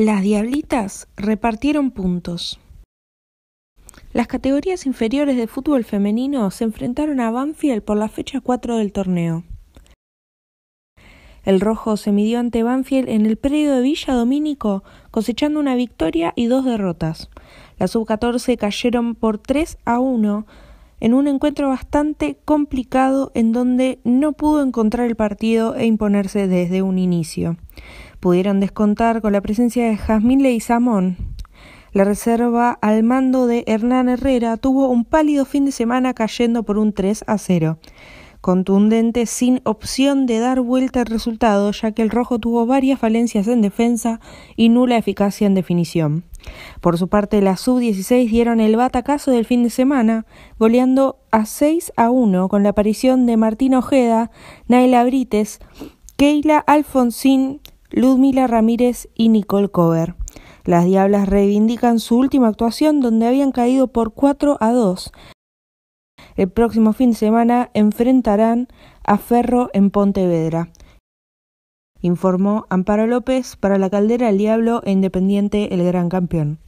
Las Diablitas repartieron puntos. Las categorías inferiores de fútbol femenino se enfrentaron a Banfield por la fecha 4 del torneo. El rojo se midió ante Banfield en el predio de Villa Domínico, cosechando una victoria y dos derrotas. Las sub-14 cayeron por 3 a 1 en un encuentro bastante complicado en donde no pudo encontrar el partido e imponerse desde un inicio. Pudieron descontar con la presencia de Jazmín Samón. La reserva al mando de Hernán Herrera tuvo un pálido fin de semana cayendo por un 3 a 0 contundente sin opción de dar vuelta al resultado, ya que el rojo tuvo varias falencias en defensa y nula eficacia en definición. Por su parte, las sub-16 dieron el batacazo del fin de semana, goleando a 6 a 1 con la aparición de Martín Ojeda, Naila Brites, Keila Alfonsín, Ludmila Ramírez y Nicole Cover. Las Diablas reivindican su última actuación donde habían caído por 4 a 2 el próximo fin de semana enfrentarán a Ferro en Pontevedra. Informó Amparo López para la Caldera El Diablo e Independiente El Gran Campeón.